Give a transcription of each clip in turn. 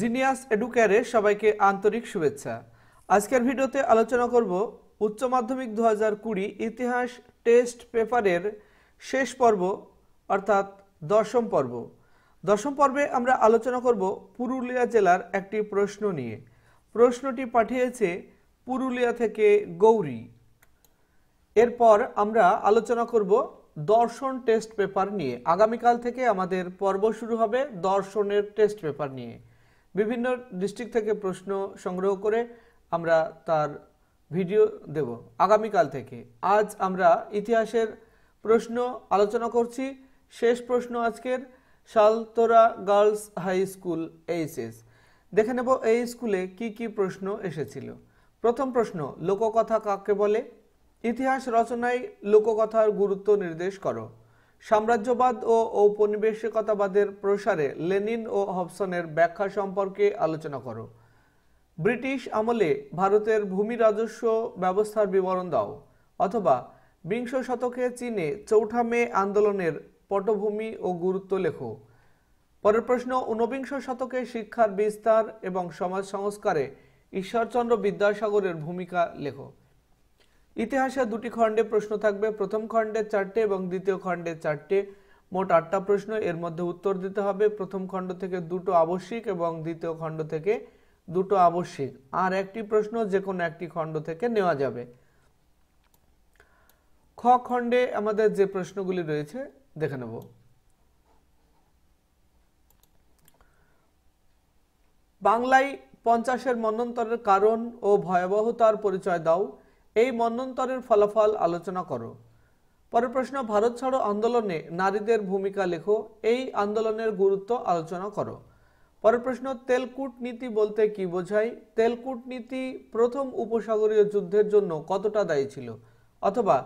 genius এডুকেয়ারে সবাইকে আন্তরিক শুভেচ্ছা আজকের ভিডিওতে আলোচনা করব উচ্চ মাধ্যমিক দু ইতিহাস টেস্ট পেপারের শেষ পর্ব অর্থাৎ দশম পর্ব দশম পর্বে আমরা আলোচনা করব পুরুলিয়া জেলার একটি প্রশ্ন নিয়ে প্রশ্নটি পাঠিয়েছে পুরুলিয়া থেকে গৌরী এরপর আমরা আলোচনা করব দর্শন টেস্ট পেপার নিয়ে আগামীকাল থেকে আমাদের পর্ব শুরু হবে দর্শনের টেস্ট পেপার নিয়ে বিভিন্ন ডিস্ট্রিক্ট থেকে প্রশ্ন সংগ্রহ করে আমরা তার ভিডিও দেব আগামীকাল থেকে আজ আমরা ইতিহাসের প্রশ্ন আলোচনা করছি শেষ প্রশ্ন আজকের Saltora girls high school HS দেখে নেব এই স্কুলে কি কি প্রশ্ন এসেছিল প্রথম প্রশ্ন লোককথা কাকে বলে ইতিহাস রচনায় লোককথার গুরুত্ব নির্দেশ করো সাম্রাজ্যবাদ ও ঔপনিবেশিকতাবাদের প্রসারে লেনিন ও হবসনের ব্যাখ্যা সম্পর্কে আলোচনা করো ব্রিটিশ আমলে ভারতের ভূমি রাজস্ব ব্যবস্থার বিবরণ দাও অথবা বিংশ শতকে চীনে চৌঠা মে আন্দোলনের পটভূমি ও গুরুত্ব লেখো পরের প্রশ্ন ঊনবিংশ শতকে শিক্ষার বিস্তার এবং সমাজ সংস্কারে ঈশ্বরচন্দ্র বিদ্যাসাগরের ভূমিকা লেখো ইতিহাসে দুটি খণ্ডে প্রশ্ন থাকবে প্রথম খণ্ডে চারটে এবং দ্বিতীয় খণ্ডে চারটে মোট আটটা প্রশ্ন এর মধ্যে উত্তর দিতে হবে প্রথম খণ্ড থেকে দুটো আবশ্যিক এবং দ্বিতীয় খণ্ড থেকে দুটো আবশ্যিক আর একটি প্রশ্ন যে কোনো একটি খণ্ড থেকে নেওয়া যাবে খ খণ্ডে আমাদের যে প্রশ্নগুলি রয়েছে দেখে নেব বাংলায় পঞ্চাশের মন্নন্তরের কারণ ও ভয়াবহতার পরিচয় দাও এই মন্নন্তরের ফলাফল আলোচনা করো পরের প্রশ্ন ভারত ছাড়ো আন্দোলনে নারীদের ভূমিকা লেখো এই আন্দোলনের গুরুত্ব আলোচনা করো পরের প্রশ্ন তেলকুট নীতি বলতে কি বোঝায় তেলকুট নীতি প্রথম উপসাগরীয় যুদ্ধের জন্য কতটা দায়ী ছিল অথবা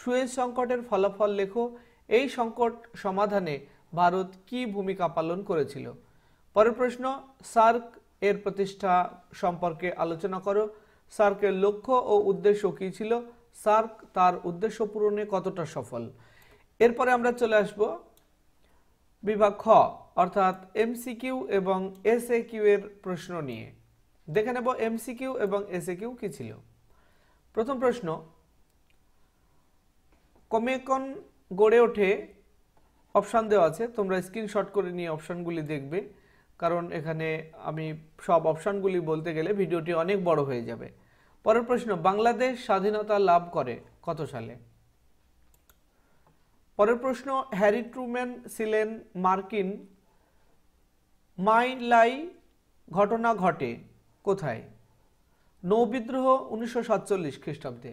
সুয়েজ সংকটের ফলাফল লেখো এই সংকট সমাধানে ভারত কি ভূমিকা পালন করেছিল পরের প্রশ্ন সার্ক এর প্রতিষ্ঠা সম্পর্কে আলোচনা করো সার্কের লক্ষ্য ও উদ্দেশ্য কি ছিল সার্ক তার উদ্দেশ্য পূরণে কতটা সফল এরপরে আমরা চলে আসব বিভাগ খ অর্থাৎ এমসিকিউ এবং এস এর প্রশ্ন নিয়ে দেখে নেব এমসিকিউ এবং এস কি ছিল প্রথম প্রশ্ন কমেকন গড়ে ওঠে অপশান দেওয়া আছে তোমরা স্ক্রিনশট করে নিয়ে অপশানগুলি দেখবে কারণ এখানে আমি সব অপশানগুলি বলতে গেলে ভিডিওটি অনেক বড় হয়ে যাবে পরের প্রশ্ন বাংলাদেশ স্বাধীনতা লাভ করে কত সালে পরের প্রশ্ন হ্যারি ট্রুম্যান ছিলেন মার্কিন মাইলাই ঘটনা ঘটে কোথায় নৌবিদ্রোহ উনিশশো সাতচল্লিশ খ্রিস্টাব্দে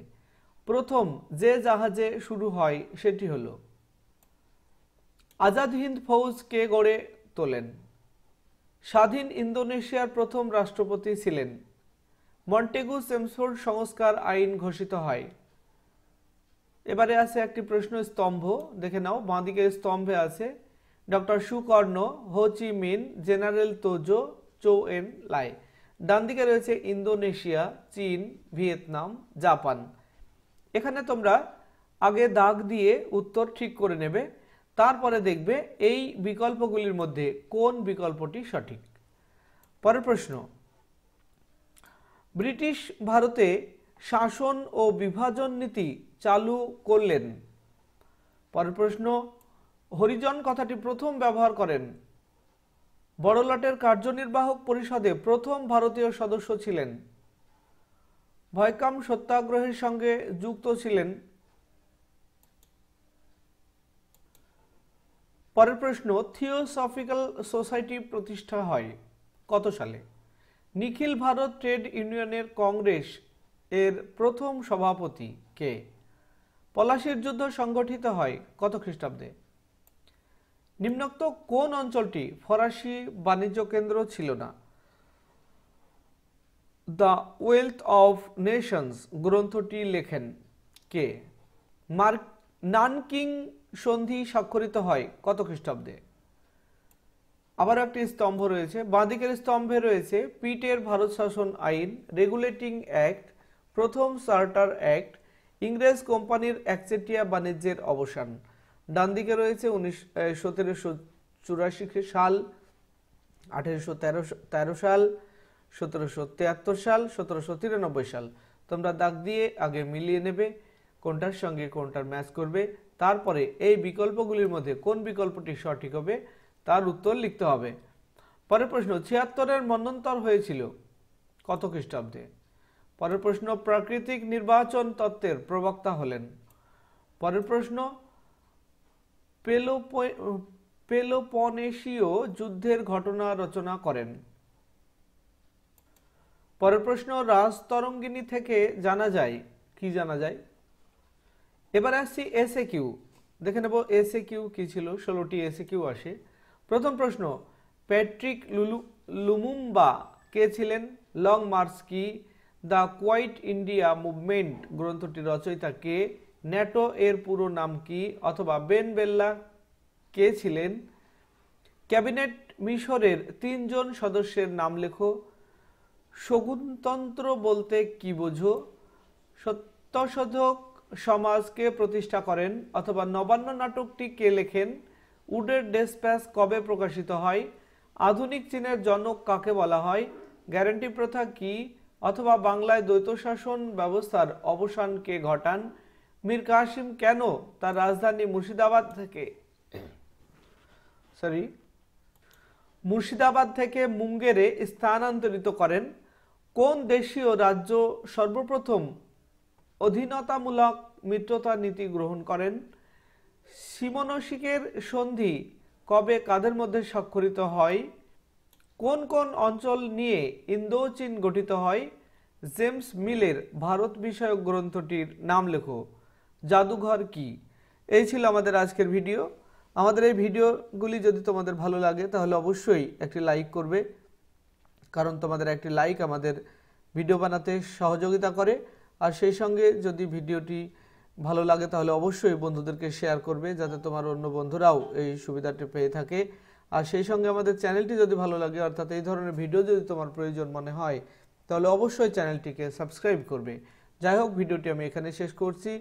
প্রথম যে জাহাজে শুরু হয় সেটি হল আজাদ হিন্দ ফৌজ কে গড়ে তোলেন স্বাধীন ইন্দোনেশিয়ার প্রথম রাষ্ট্রপতি ছিলেন মন্টেগু সেমসোর সংস্কার আইন ঘোষিত হয় এবারে আছে একটি প্রশ্ন স্তম্ভ দেখে নাও বাঁদিকের স্তম্ভে আছে doctor Sukarno Ho Chi Minh general Tojo Chou En লাই ডান দিকে রয়েছে ইন্দোনেশিয়া চীন ভিয়েতনাম জাপান এখানে তোমরা আগে দাগ দিয়ে উত্তর ঠিক করে নেবে তারপরে দেখবে এই বিকল্পগুলির মধ্যে কোন বিকল্পটি সঠিক পরের প্রশ্ন ব্রিটিশ ভারতে শাসন ও বিভাজন নীতি চালু করলেন পরের প্রশ্ন হরিজন কথাটি প্রথম ব্যবহার করেন বড়লাটের কার্যনির্বাহক পরিষদে প্রথম ভারতীয় সদস্য ছিলেন ভয়কাম সত্যাগ্রহের সঙ্গে যুক্ত ছিলেন পরের প্রশ্ন থিওসফিক্যাল সোসাইটি প্রতিষ্ঠা হয় কত সালে নিখিল ভারত ট্রেড ইউনিয়নের কংগ্রেস এর প্রথম সভাপতি কে পলাশির যুদ্ধ সংগঠিত হয় কত খ্রিস্টাব্দে নিম্নোক্ত কোন অঞ্চলটি ফরাসি বাণিজ্য কেন্দ্র ছিল না দ্য ওয়েলথ অফ নেশনস গ্রন্থটি লেখেন কে মার্ক নানকিং সন্ধি স্বাক্ষরিত হয় কত খ্রিস্টাব্দে আবার একটি স্তম্ভ রয়েছে বাঁদিকের স্তম্ভে রয়েছে পিটের ভারত শাসন আইন রেগুলেটিং অ্যাক্ট প্রথম চার্টার অ্যাক্ট ইংরেজ কোম্পানির একচেটিয়া বাণিজ্যের অবসান ডান দিকে রয়েছে উনিশ সতেরোশো চুরাশি সাল আঠেরোশো তেরো সাল সতেরোশো সাল সতেরোশো সাল তোমরা দাগ দিয়ে আগে মিলিয়ে নেবে কোনটার সঙ্গে কোনটার ম্যাচ করবে তারপরে এই বিকল্পগুলির মধ্যে কোন বিকল্পটি সঠিক হবে তার উত্তর লিখতে হবে পরের প্রশ্ন ছিয়াত্তরের মন্নন্তর হয়েছিল কত খ্রিস্টাব্দে পরের প্রশ্ন প্রাকৃতিক নির্বাচন তত্ত্বের প্রবক্তা হলেন পরের প্রশ্ন পেলোপনেশীয় যুদ্ধের ঘটনা রচনা করেন পরের প্রশ্ন রাজতরঙ্গিনী থেকে জানা যায় কি জানা যায় এবার আসছি এসে কিউ দেখে নেব এসে কিউ কী ছিল ষোলোটি এসে কিউ আসে প্রথম প্রশ্ন প্যাট্রিক লুলু লুমুম্বা কে ছিলেন লং মার্চ কি দ্য কোয়াইট ইন্ডিয়া মুভমেন্ট গ্রন্থটি রচয়িতা কে ন্যাটো এর পুরো নাম কি অথবা বেন বেল্লা কে ছিলেন ক্যাবিনেট মিশরের তিনজন সদস্যের নাম লেখো শগুনতন্ত্র বলতে কি বোঝো সত্যশোধক সমাজকে প্রতিষ্ঠা করেন অথবা নবান্ন নাটকটি কে লেখেন উডের ডেসপ্যাস কবে প্রকাশিত হয় আধুনিক চীনের জনক কাকে বলা হয় গ্যারান্টি প্রথা কি অথবা বাংলায় দ্বৈত শাসন ব্যবস্থার অবসানকে ঘটান মীর কাসিম কেন তার রাজধানী মুর্শিদাবাদ থেকে সরি মুর্শিদাবাদ থেকে মুঙ্গেরে স্থানান্তরিত করেন কোন দেশীয় রাজ্য সর্বপ্রথম অধীনতামূলক মিত্রতা নীতি গ্রহণ করেন সিমনসিকের সন্ধি কবে কাদের মধ্যে স্বাক্ষরিত হয় কোন কোন অঞ্চল নিয়ে ইন্দো চীন গঠিত হয় জেমস মিলের ভারত বিষয়ক গ্রন্থটির নাম লেখো জাদুঘর কি এই ছিল আমাদের আজকের ভিডিও আমাদের এই ভিডিওগুলি যদি তোমাদের ভালো লাগে তাহলে অবশ্যই একটি লাইক করবে কারণ তোমাদের একটি লাইক আমাদের ভিডিও বানাতে সহযোগিতা করে আর সেই সঙ্গে যদি ভিডিওটি ভালো লাগে তাহলে অবশ্যই বন্ধুদেরকে শেয়ার করবে যাতে তোমার অন্য বন্ধুরাও এই সুবিধাটি পেয়ে থাকে আর সেই সঙ্গে আমাদের চ্যানেলটি যদি ভালো লাগে অর্থাৎ এই ধরনের ভিডিও যদি তোমার প্রয়োজন মনে হয় তাহলে অবশ্যই চ্যানেলটিকে সাবস্ক্রাইব করবে যাই হোক ভিডিওটি আমি এখানে শেষ করছি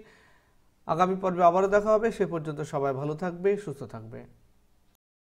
আগামী পর্বে আবারও দেখা হবে সে পর্যন্ত সবাই ভালো থাকবে সুস্থ থাকবে